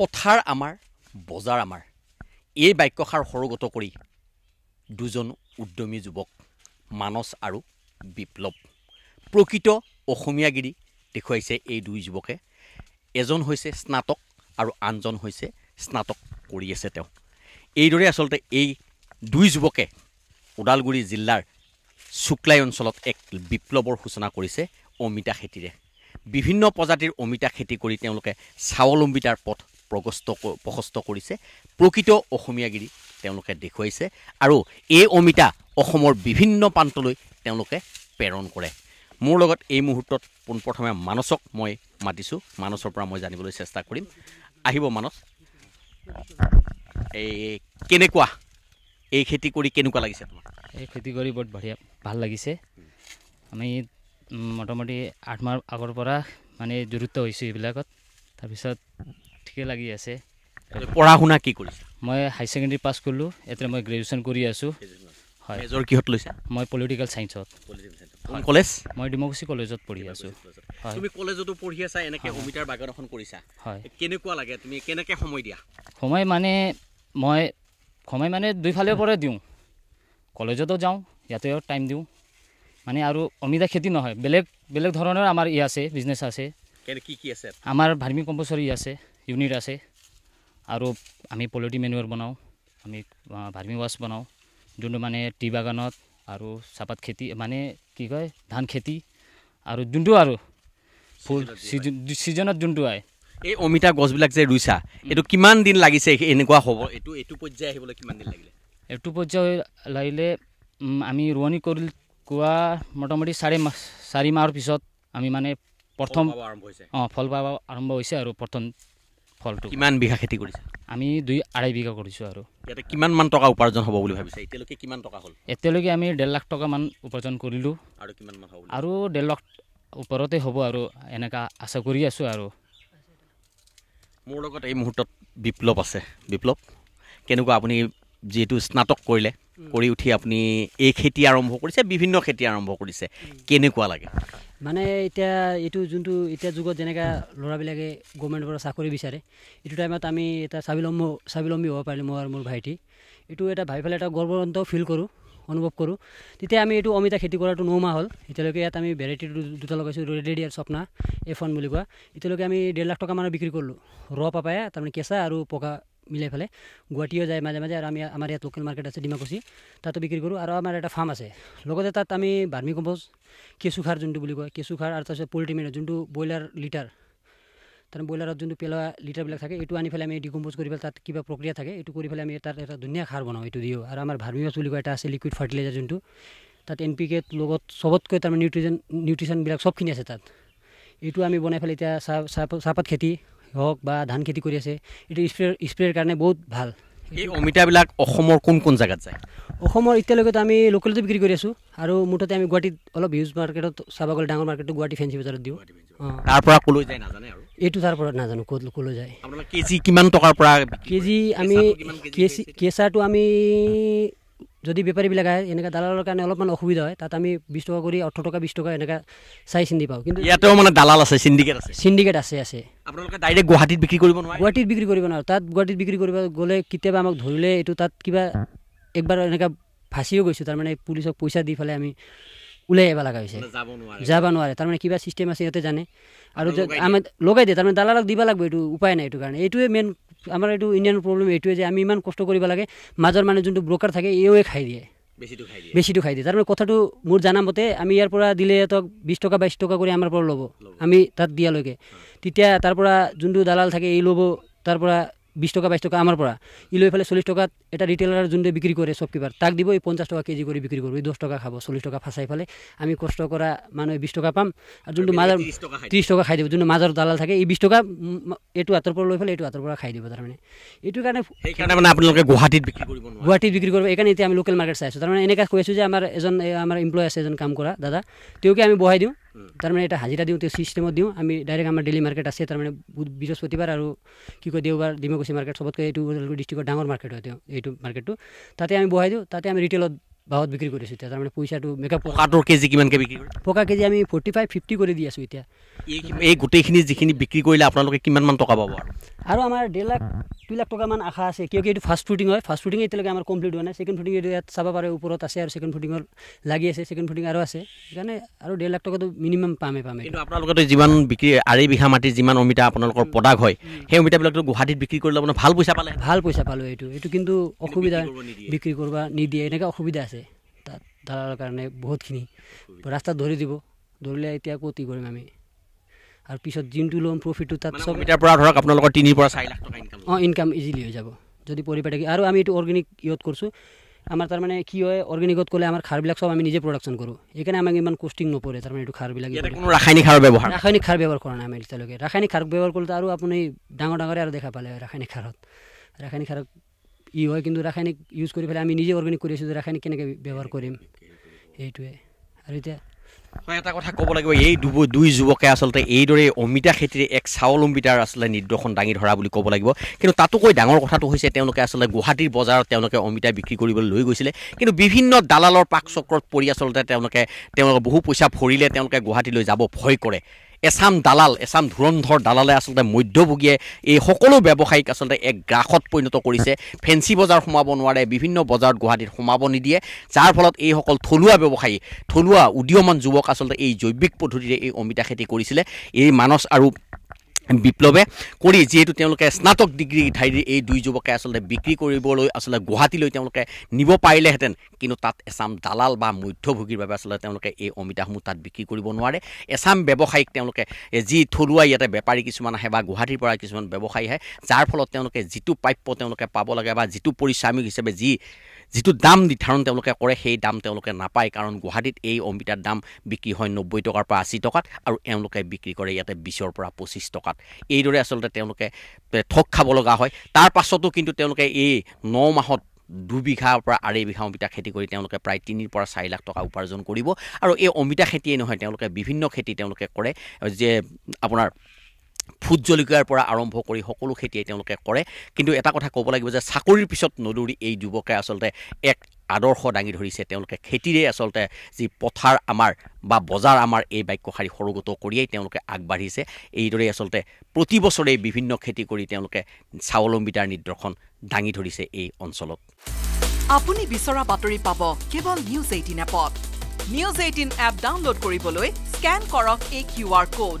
পথাৰ আমাৰ বজাৰ আমাৰ এই বাক্যষাৰ সৰগত কৰি দুজন উদ্যমী যুৱক মানচ আৰু বিপ্লৱ প্ৰকৃত অসমীয়াগিৰি দেখুৱাইছে এই দুই যুৱকে এজন হৈছে স্নাতক আৰু আনজন হৈছে স্নাতক কৰি আছে তেওঁ এইদৰে আচলতে এই দুই যুৱকে ওদালগুৰি জিলাৰ চুকলাই অঞ্চলত এক বিপ্লৱৰ সূচনা কৰিছে অমিতা খেতিৰে বিভিন্ন প্ৰজাতিৰ অমিতা খেতি কৰি তেওঁলোকে স্বাৱলম্বিতাৰ পথ প্ৰগস্ত প্ৰশস্ত কৰিছে প্ৰকৃত অসমীয়াগিৰি তেওঁলোকে দেখুৱাইছে আৰু এই অমিতা অসমৰ বিভিন্ন প্ৰান্তলৈ তেওঁলোকে প্ৰেৰণ কৰে মোৰ লগত এই মুহূৰ্তত পোনপ্ৰথমে মানচক মই মাতিছোঁ মানচৰ পৰা মই জানিবলৈ চেষ্টা কৰিম আহিব মানচ এই কেনেকুৱা এই খেতি কৰি কেনেকুৱা লাগিছে তোমাক এই খেতি কৰি বৰ বঢ়িয়া ভাল লাগিছে আমি মোটামুটি আঠমাহ আগৰ পৰা মানে জড়িত হৈছোঁ এইবিলাকত তাৰপিছত ঠিকে লাগি আছে পঢ়া শুনা কি কৰিছা মই হাই ছেকেণ্ডেৰী পাছ কৰিলোঁ এতিয়া মই গ্ৰেজুৱেশ্যন কৰি আছোঁ হয় কিহত লৈছা মই পলিটিকেল ছায়েঞ্চত কলেজ মই ডিমকুচি কলেজত পঢ়ি আছোঁ তুমি কলেজতো পঢ়ি আছা এনেকৈ অমিতাৰ বাগান এখন কৰিছা হয় কেনেকুৱা লাগে তুমি কেনেকৈ সময় দিয়া সময় মানে মই সময় মানে দুইফালে পৰাই দিওঁ কলেজতো যাওঁ ইয়াতেও টাইম দিওঁ মানে আৰু অমিতা খেতি নহয় বেলেগ বেলেগ ধৰণৰ আমাৰ ই আছে বিজনেছ আছে কি কি আছে আমাৰ ভাৰ্মি কম্পলচৰী আছে ইউনিট আছে আৰু আমি পলিটিন মেনুৱৰ বনাওঁ আমি ভাৰ্মি ৱাছ বনাওঁ যোনটো মানে টি বাগানত আৰু চাহপাত খেতি মানে কি কয় ধান খেতি আৰু যোনটো আৰু ফুল ছিজনত যোনটো আহে এই অমিতা গছবিলাক যে ৰুইছা এইটো কিমান দিন লাগিছে এনেকুৱা হ'ব এইটো এইটো পৰ্যায় আহিবলৈ কিমান দিন লাগিলে এইটো পৰ্যায় লাগিলে আমি ৰোৱনি কৰি কোৱা মোটামুটি চাৰি মাহ চাৰি মাহৰ পিছত আমি মানে প্ৰথম অঁ ফল পাব আৰম্ভ হৈছে আৰু প্ৰথম ফলটো কিমান বিঘা খেতি কৰিছে আমি দুই আঢ়ৈ বিঘা কৰিছোঁ আৰু ইয়াতে কিমানমান টকা উপাৰ্জন হ'ব বুলি ভাবিছে এতিয়ালৈকে কিমান টকা হ'ল এতিয়ালৈকে আমি ডেৰ লাখ টকামান উপাৰ্জন কৰিলোঁ আৰু কিমানমান হ'ব আৰু ডেৰ লাখ ওপৰতে হ'ব আৰু এনেকুৱা আশা কৰি আছোঁ আৰু মোৰ লগত এই মুহূৰ্তত বিপ্লৱ আছে বিপ্লৱ কেনেকুৱা আপুনি যিহেতু স্নাতক কৰিলে কৰি উঠি আপুনি এই খেতি আৰম্ভ কৰিছে বিভিন্ন খেতি আৰম্ভ কৰিছে কেনেকুৱা লাগে মানে এতিয়া এইটো যোনটো এতিয়া যুগত যেনেকৈ ল'ৰাবিলাকে গভমেণ্টৰ পৰা চাকৰি বিচাৰে এইটো টাইমত আমি এটা স্বাৱলম্ব স্বাৱলম্বী হ'ব পাৰিলোঁ মই আৰু মোৰ ভাইটি এইটো এটা ভাবি পেলাই এটা গৰ্বন্ত ফিল কৰোঁ অনুভৱ কৰোঁ তেতিয়া আমি এইটো অমিতা খেতি কৰাটো নমাহ হ'ল এতিয়ালৈকে ইয়াত আমি ভেৰাইটিটো দুটা লগাইছোঁ ৰেডেডি আৰু স্বপ্না এফ ওৱান বুলি কোৱা এতিয়ালৈকে আমি ডেৰ লাখ টকা মানে বিক্ৰী কৰিলোঁ ৰ পাপায়া তাৰমানে কেঁচা আৰু পকা মিলাই পেলাই গুৱাহাটীও যায় মাজে মাজে আৰু আমি আমাৰ ইয়াত লোকেল মাৰ্কেট আছে ডিমাকুছি তাতো বিক্ৰী কৰোঁ আৰু আমাৰ এটা ফাৰ্ম আছে লগতে তাত আমি বাৰ্মি কম্পজ কেঁচু খাৰ যোনটো বুলি কয় কেঁচু খাৰ আৰু তাৰপিছত পলিট্ৰি মিনাৰ যোনটো ব্ৰইলাৰ লিটাৰ তাৰমানে ব্ৰইলাৰত যোনটো পেলোৱা লিটাৰবিলাক থাকে এইটো আনি পেলাই আমি ডিকম্পজ কৰি পেলাই তাত কিবা প্ৰক্ৰিয়া থাকে এইটো কৰি পেলাই আমি তাত এটা ধুনীয়া খাৰ বনাওঁ এইটো দিওঁ আৰু আমাৰ ভাৰ্মিবাছ বুলি কয় এটা আছে লিকুইড ফাৰ্টিলাইজাৰ যোনটো তাত এন পি কে লগত চবতকৈ তাৰমানে নিউট্ৰিচন নিউট্ৰিচনবিলাক চবখিনি আছে তাত এইটো আমি বনাই পেলাই এতিয়া চাহ চাহপাত চাহপাত খেতি হওক বা ধান খেতি কৰি আছে এইটো স্প্ৰে স্প্ৰেৰ কাৰণে বহুত ভাল এই অমিতাবিলাক অসমৰ কোন কোন জেগাত যায় অসমৰ এতিয়ালৈকেতো আমি লোকেলতে বিক্ৰী কৰি আছোঁ আৰু মুঠতে আমি গুৱাহাটীত অলপ হিউজ মাৰ্কেটত চাব গ'লে ডাঙৰ মাৰ্কেটটো গুৱাহাটী ফেঞ্চি বজাৰত দিওঁ তাৰ পৰা কলৈ যায় নাজানে আৰু এইটো তাৰ পৰা নাজানো ক'ত কলৈ যায় কেজি কিমান টকাৰ পৰা কেজি আমি কেচি কেঁচাটো আমি যদি বেপাৰীবিলাক আহে এনেকৈ দালালৰ কাৰণে অলপমান অসুবিধা হয় তাত আমি বিছ টকা কৰি অৰ্থ টকা বিছ টকা এনেকুৱা চাই চিন্তি পাওঁ কিন্তু ইয়াতেও মানে দালাল আছে চিণ্ডিকেট আছে চিণ্ডিকেট আছে আছে আপোনালোকে ডাইৰেক্ট গুৱাহাটীত বিক্ৰী কৰিব নোৱাৰে গুৱাহাটীত বিক্ৰী কৰিব নোৱাৰে তাত গুৱাহাটীত বিক্ৰী কৰিব গ'লে কেতিয়াবা আমাক ধৰিলে এইটো তাত কিবা একবাৰ এনেকুৱা ভাচিও গৈছোঁ তাৰমানে পুলিচক পইচা দি পেলাই আমি ওলাই আহিব লগা হৈছে যাব নোৱাৰে তাৰমানে কিবা চিষ্টেম আছে ইয়াতে জানে আৰু আমি লগাই দিয়ে তাৰমানে দালালক দিব লাগিব এইটো উপায় নাই এইটো কাৰণে এইটোৱে মেইন আমাৰ এইটো ইণ্ডিয়ানৰ প্ৰব্লেম এইটোৱে যে আমি ইমান কষ্ট কৰিব লাগে মাজৰ মানে যোনটো ব্ৰকাৰ থাকে এওৱে খাই দিয়ে বেছিটো খাই দিয়ে বেছিটো খাই দিয়ে তাৰমানে কথাটো মোৰ জানা মতে আমি ইয়াৰ পৰা দিলে সিহঁতক বিছ টকা বাইছ টকা কৰি আমাৰ পৰা ল'ব আমি তাত দিয়ালৈকে তেতিয়া তাৰ পৰা যোনটো দালাল থাকে এই ল'ব তাৰ পৰা বিছ টকা বাইছ টকা আমাৰ পৰা ই লৈ পেলাই চল্লিছ টকাত এটা ৰিটেইলাৰ যোনটো বিক্ৰী কৰে শ্বপকিপাৰ তাক দিব এই পঞ্চাছ টকা কেজি কৰি বিক্ৰী কৰোঁ এই দহ টকা খাব চল্লিছ টকা ফাঁচাই ফালে আমি কষ্ট কৰা মানুহে বিছ টকা পাম আৰু যোনটো মাজৰ ত্ৰিছ টকা খাই দিব যোনটো মাজৰ দালাল থাকে এই বিছ টকা এইটো হাতৰ পৰা লৈ পেলাই এইটো হাতৰ পৰা খাই দিব তাৰমানে এইটো কাৰণে সেইকাৰণে মানে আপোনালোকে গুৱাহাটীত বিক্ৰী কৰিব গুৱাহাটীত বিক্ৰী কৰিব এইকাৰণে এতিয়া আমি লোকেল মাৰ্কেট চাই আছোঁ তাৰমানে এনেকৈ কৈ আছোঁ যে আমাৰ এজন আমাৰ এমপ্লয় আছে এজন কাম কৰা দাদা তেওঁকে আমি বহাই দিওঁ তাৰমানে এটা হাজিৰা দিওঁ তেওঁ চিষ্টেমত দিওঁ আমি ডাইৰেক্ট আমাৰ ডেইলি মাৰ্কেট আছে তাৰমানে বৃহস্পতিবাৰ আৰু কি কয় দেওবাৰ ডিমাকুচি মাৰ্কেট চবতকৈ এইটো ওদালগুৰি ডিষ্ট্ৰিক্টৰ ডাঙৰ মাৰ্কেট হয় তেওঁ এইটো মাৰ্কেটটো তাতে আমি বহাই দিওঁ তাতে আমি ৰিটেলত বাহত বিক্ৰী কৰিছোঁ এতিয়া তাৰমানে পইচাটো মেকআপ পকাটোৰ কেজি কিমানকৈ বিক্ৰী কৰিছোঁ পকা কেজি আমি ফৰ্টি ফাইভ ফিফটি কৰি দি আছোঁ এতিয়া এই গোটেইখিনি যিখিনি বিক্ৰী কৰিলে আপোনালোকে কিমানমান টকা পাব আৰু আমাৰ ডেৰ লাখ দুই লাখ টকামান আশা আছে কিয় কি এইটো ফাৰ্ষ্ট ফুডিং হয় ফাৰ্ষ্ট ফুটিং এতিয়ালৈকে আমাৰ কমপ্লিট হোৱা নাই ছেকেণ্ড ফুটিং এইটো ইয়াত চাব পাৰে ওপৰত আছে আৰু ছেকেণ্ড ফুটিঙৰ লাগি আছে ছেকেণ্ড ফুডিং আৰু আছে সেইকাৰণে আৰু ডেৰ লাখ টকাটো মিনিমাম পামে পামে কিন্তু আপোনালোকে যিমান বিক্ৰী আৰি বিঘা মাটিৰ যিমান অমিতা আপোনালোকৰ প্ৰডাক হয় সেই অমিতাবিলাকতো গুৱাহাটীত বিক্ৰী কৰিলে আপোনাৰ ভাল পইচা পালে ভাল পইচা পালোঁ এইটো এইটো কিন্তু অসুবিধা বিক্ৰী কৰিব নিদিয়ে এনেকুৱা অসুবিধা আছে তাত দালালৰ কাৰণে বহুতখিনি ৰাস্তাত ধৰি দিব ধৰিলে এতিয়া ক'ত কি কৰিম আমি আৰু পিছত যোনটো ল'ম প্ৰফিটটো তাত চব এতিয়াৰ পৰা ধৰক আপোনালোকৰ তিনিৰ পৰা চাৰি লাখ টকা অঁ ইনকাম ইজিলি হৈ যাব যদি পৰিপাটি আৰু আমি এইটো অৰ্গেনিক ইয়ত কৰিছোঁ আমাৰ তাৰমানে কি হয় অৰ্গেনিকত ক'লে আমাৰ খাৰবিলাক চব আমি নিজে প্ৰডাকশ্যন কৰোঁ সেইকাৰণে আমাক ইমান কষ্টিং নপৰে তাৰমানে এইটো খাৰবিলাক ৰাসায়নিক সাৰ ব্যৱহাৰ ৰাসায়নিক সাৰ ব্যৱহাৰ কৰা নাই আমি এতিয়ালৈকে ৰাসায়নিক সাৰ ব্যৱহাৰ কৰিলে আৰু আপুনি ডাঙৰ ডাঙৰে আৰু দেখা পালে ৰাসায়নিক সাৰত ৰাসায়নিক সাৰত ই হয় কিন্তু ৰাসায়নিক ইউজ কৰি পেলাই আমি নিজে অৰ্গেনিক কৰি আছোঁ যে ৰাসায়নিক কেনেকৈ ব্যৱহাৰ কৰিম সেইটোৱে আৰু এতিয়া মই এটা কথা ক'ব লাগিব এই দুব দুই যুৱকে আচলতে এইদৰে অমিতা খেতিৰ এক স্বাৱলম্বিতাৰ আচলতে নিদৰ্শন দাঙি ধৰা বুলি ক'ব লাগিব কিন্তু তাতোকৈ ডাঙৰ কথাটো হৈছে তেওঁলোকে আচলতে গুৱাহাটীৰ বজাৰত তেওঁলোকে অমিতা বিক্ৰী কৰিবলৈ লৈ গৈছিলে কিন্তু বিভিন্ন দালালৰ পাক চক্ৰত পৰি আচলতে তেওঁলোকে তেওঁলোকে বহু পইচা ভৰিলে তেওঁলোকে গুৱাহাটীলৈ যাব ভয় কৰে এচাম দালাল এচাম ধুৰন্ধৰ দালালে আচলতে মধ্যভোগীয়ে এই সকলো ব্যৱসায়ীক আচলতে এক গ্ৰাসত পৰিণত কৰিছে ফেঞ্চি বজাৰ সোমাব নোৱাৰে বিভিন্ন বজাৰত গুৱাহাটীত সোমাব নিদিয়ে যাৰ ফলত এইসকল থলুৱা ব্যৱসায়ী থলুৱা উদীয়মান যুৱক আচলতে এই জৈৱিক পদ্ধতিৰে এই অমিতা খেতি কৰিছিলে এই মানচ আৰু বিপ্লৱে কৰি যিহেতু তেওঁলোকে স্নাতক ডিগ্ৰী ডিগ্ৰীধাৰী এই দুই যুৱকে আচলতে বিক্ৰী কৰিবলৈ আচলতে গুৱাহাটীলৈ তেওঁলোকে নিব পাৰিলেহেঁতেন কিন্তু তাত এচাম দালাল বা মধ্যভোগীৰ বাবে আচলতে তেওঁলোকে এই অমিতাসমূহ তাত বিক্ৰী কৰিব নোৱাৰে এচাম ব্যৱসায়ীক তেওঁলোকে যি থলুৱা ইয়াতে বেপাৰী কিছুমান আহে বা গুৱাহাটীৰ পৰা কিছুমান ব্যৱসায়ী আহে যাৰ ফলত তেওঁলোকে যিটো প্ৰাপ্য তেওঁলোকে পাব লাগে বা যিটো পৰিশ্ৰামিক হিচাপে যি যিটো দাম নিৰ্ধাৰণ তেওঁলোকে কৰে সেই দাম তেওঁলোকে নাপায় কাৰণ গুৱাহাটীত এই অম্বিতাৰ দাম বিক্ৰী হয় নব্বৈ টকাৰ পৰা আশী টকাত আৰু এওঁলোকে বিক্ৰী কৰে ইয়াতে বিছৰ পৰা পঁচিছ টকাত এইদৰে আচলতে তেওঁলোকে ঠগ খাব লগা হয় তাৰ পাছতো কিন্তু তেওঁলোকে এই ন মাহত দুবিঘাৰ পৰা আঢ়ৈ বিঘা অমিতা খেতি কৰি তেওঁলোকে প্ৰায় তিনিৰ পৰা চাৰি লাখ টকা উপাৰ্জন কৰিব আৰু এই অমিতা খেতিয়েই নহয় তেওঁলোকে বিভিন্ন খেতি তেওঁলোকে কৰে যে আপোনাৰ ভূত জলকীয়াৰ পৰা আৰম্ভ কৰি সকলো খেতিয়ে তেওঁলোকে কৰে কিন্তু এটা কথা ক'ব লাগিব যে চাকৰিৰ পিছত নদৌৰি এই যুৱকে আচলতে এক আদৰ্শ দাঙি ধৰিছে তেওঁলোকে খেতিৰে আচলতে যি পথাৰ আমাৰ বা বজাৰ আমাৰ এই বাক্যশাৰী সৰুগত কৰিয়েই তেওঁলোকে আগবাঢ়িছে এইদৰেই আচলতে প্ৰতি বছৰেই বিভিন্ন খেতি কৰি তেওঁলোকে স্বাৱলম্বিতাৰ নিদৰ্শন দাঙি ধৰিছে এই অঞ্চলত আপুনি বিচৰা বাতৰি পাব কেৱল নিউজ এইটিন এপত নিউজ এইটিন এপ ডাউনলোড কৰিবলৈ স্কেন কৰক এই কিউ আৰ ক'ড